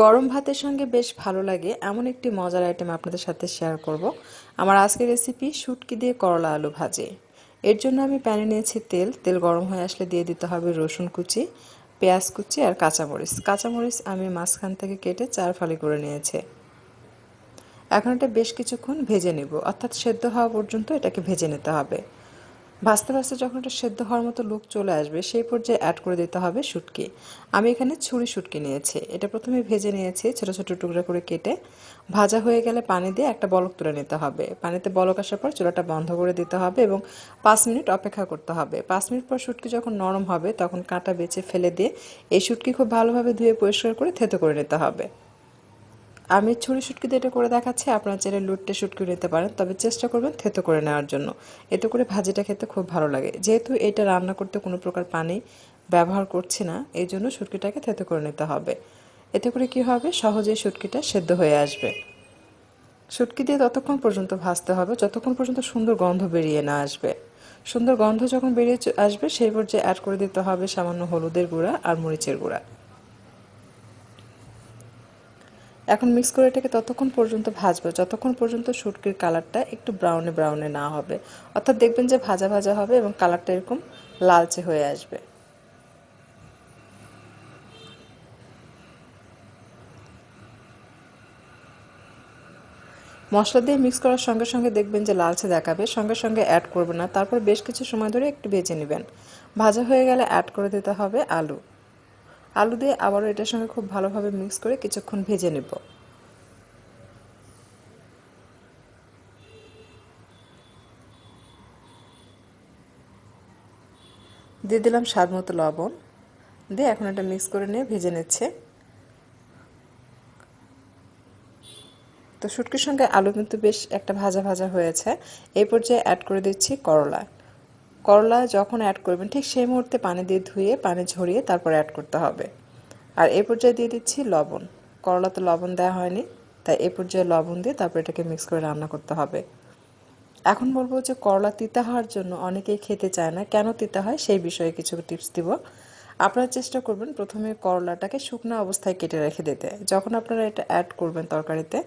গরম ভাতের সঙ্গে বেশ ভালো লাগে এমন একটি মজার আইটেম আপনাদের সাথে শেয়ার করব আমার আজকের রেসিপি শুটকি দিয়ে করলা আলু ভাজে এর জন্য আমি প্যানে নিয়েছি তেল তেল গরম হয়ে আসলে দিয়ে দিতে হবে রসুন কুচি পেঁয়াজ কুচি আর কাঁচামরিচ কাঁচামরিচ আমি মাঝখান থেকে কেটে চার ফালি করে নিয়েছি এখন এটা বেশ কিছুক্ষণ ভেজে নেব অর্থাৎ সেদ্ধ হওয়া পর্যন্ত এটাকে ভেজে নিতে হবে ভাজতে ভাজতে যখন একটা সেদ্ধ হওয়ার মতো লুক চলে আসবে সেই পর্যায়ে অ্যাড করে দিতে হবে শুটকি আমি এখানে ছুরি শুটকি নিয়েছি এটা প্রথমে ভেজে নিয়েছি ছোট ছোট টুকরা করে কেটে ভাজা হয়ে গেলে পানি দিয়ে একটা বলক তুলে নিতে হবে পানিতে বলক আসার পর চুলাটা বন্ধ করে দিতে হবে এবং পাঁচ মিনিট অপেক্ষা করতে হবে পাঁচ মিনিট পর শুটকি যখন নরম হবে তখন কাঁটা বেছে ফেলে দিয়ে এই শুটকি খুব ভালোভাবে ধুয়ে পরিষ্কার করে থেতো করে নিতে হবে আমি ছুরি শুটকি দিয়ে এটা করে দেখাচ্ছি আপনারা চাইলে লুটটা শুটকি নিতে পারেন তবে চেষ্টা করবেন থেতো করে নেওয়ার জন্য এতে করে ভাজিটা খেতে খুব ভালো লাগে যেহেতু এটা রান্না করতে কোনো প্রকার পানি ব্যবহার করছি না এই জন্য সুটকিটাকে থেতো করে নিতে হবে এতে করে কি হবে সহজেই সুটকিটা সেদ্ধ হয়ে আসবে সুটকি দিয়ে ততক্ষণ পর্যন্ত ভাজতে হবে যতক্ষণ পর্যন্ত সুন্দর গন্ধ বেরিয়ে না আসবে সুন্দর গন্ধ যখন বেরিয়ে আসবে সেই পর্যায়ে অ্যাড করে দিতে হবে সামান্য হলুদের গুঁড়া আর মরিচের গুঁড়া এখন মিক্স করে এটাকে ততক্ষণ পর্যন্ত ভাজবো যতক্ষণ পর্যন্ত শুটকির কালারটা একটু ব্রাউনে ব্রাউনে না হবে অর্থাৎ দেখবেন যে ভাজা ভাজা হবে এবং কালারটা এরকম লালচে হয়ে আসবে মশলা দিয়ে মিক্স করার সঙ্গে সঙ্গে দেখবেন যে লালচে দেখাবে সঙ্গে সঙ্গে অ্যাড করবে না তারপর বেশ কিছু সময় ধরে একটু ভেজে নেবেন ভাজা হয়ে গেলে অ্যাড করে দিতে হবে আলু আলু দিয়ে আবারও এটার সঙ্গে খুব ভালোভাবে মিক্স করে কিছুক্ষণ ভেজে নেব দিয়ে দিলাম স্বাদ মতো লবণ দিয়ে এখন এটা মিক্স করে নিয়ে ভেজে নিচ্ছে তো শুটকির সঙ্গে আলু কিন্তু বেশ একটা ভাজা ভাজা হয়েছে এই পর্যায়ে অ্যাড করে দিচ্ছি করলা করলা যখন অ্যাড করবেন ঠিক সেই মুহূর্তে পানি দিয়ে ধুয়ে পানি ঝরিয়ে তারপর অ্যাড করতে হবে আর এ পর্যায়ে দিয়ে দিচ্ছি লবণ করলা তো লবণ দেওয়া হয়নি তাই এ পর্যায়ে লবণ দিয়ে তারপর এটাকে মিক্স করে রান্না করতে হবে এখন বলবো যে করলা তিতা হওয়ার জন্য অনেকেই খেতে চায় না কেন তিতা হয় সেই বিষয়ে কিছু টিপস দিব আপনারা চেষ্টা করবেন প্রথমে করলাটাকে শুকনো অবস্থায় কেটে রেখে দিতে যখন আপনারা এটা অ্যাড করবেন তরকারিতে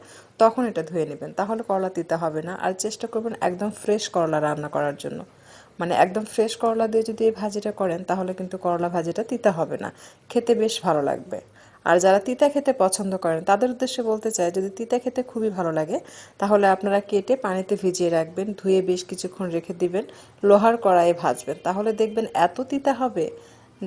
তখন এটা ধুয়ে নেবেন তাহলে করলা তিতা হবে না আর চেষ্টা করবেন একদম ফ্রেশ করলা রান্না করার জন্য মানে একদম ফ্রেশ করলা দিয়ে যদি এই ভাজিটা করেন তাহলে কিন্তু করলা ভাজিটা তিতা হবে না খেতে বেশ ভালো লাগবে আর যারা তিতা খেতে পছন্দ করেন তাদের উদ্দেশ্যে বলতে চাই যদি তিতা খেতে খুবই ভালো লাগে তাহলে আপনারা কেটে পানিতে ভিজিয়ে রাখবেন ধুয়ে বেশ কিছুক্ষণ রেখে দিবেন লোহার কড়াইয়ে ভাজবেন তাহলে দেখবেন এত তিতা হবে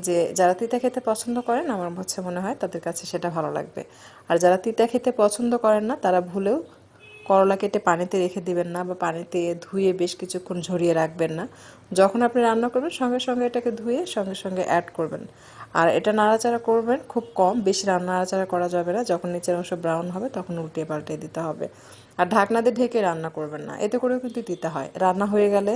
যে যারা তিতা খেতে পছন্দ করেন আমার হচ্ছে মনে হয় তাদের কাছে সেটা ভালো লাগবে আর যারা তিতা খেতে পছন্দ করেন না তারা ভুলেও করলা কেটে পানিতে রেখে দিবেন না বা পানিতে ধুয়ে বেশ কিছুক্ষণ ঝরিয়ে রাখবেন না যখন আপনি রান্না করবেন সঙ্গে সঙ্গে এটাকে ধুয়ে সঙ্গে সঙ্গে অ্যাড করবেন আর এটা নাড়াচাড়া করবেন খুব কম বেশি রান্না নাড়াচাড়া করা যাবে না যখন নিচের অংশ ব্রাউন হবে তখন উল্টিয়ে পাল্টিয়ে দিতে হবে আর ঢাকনা দিয়ে ঢেকে রান্না করবেন না এতে করেও কিন্তু দিতে হয় রান্না হয়ে গেলে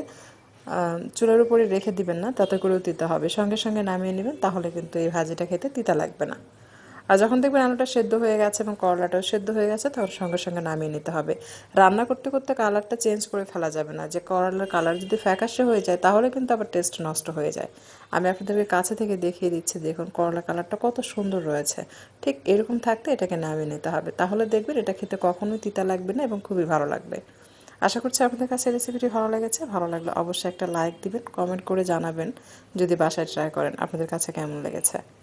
চুলার উপরে রেখে দিবেন না তাতে করেও দিতে হবে সঙ্গে সঙ্গে নামিয়ে নেবেন তাহলে কিন্তু এই ভাজিটা খেতে তিতা লাগবে না আর যখন দেখবেন আলুটা সেদ্ধ হয়ে গেছে এবং করলাটাও সেদ্ধ হয়ে গেছে তখন সঙ্গে সঙ্গে নামিয়ে নিতে হবে রান্না করতে করতে কালারটা চেঞ্জ করে ফেলা যাবে না যে করলার কালার যদি ফ্যাকাশে হয়ে যায় তাহলে কিন্তু আবার টেস্ট নষ্ট হয়ে যায় আমি আপনাদেরকে কাছে থেকে দেখিয়ে দিচ্ছি দেখুন করলা কালারটা কত সুন্দর রয়েছে ঠিক এরকম থাকতে এটাকে নামিয়ে নিতে হবে তাহলে দেখবেন এটা খেতে কখনোই তিতা লাগবে না এবং খুবই ভালো লাগবে আশা করছি আপনাদের কাছে রেসিপিটি ভালো লেগেছে ভালো লাগলে অবশ্যই একটা লাইক দিবেন কমেন্ট করে জানাবেন যদি বাসায় ট্রাই করেন আপনাদের কাছে কেমন লেগেছে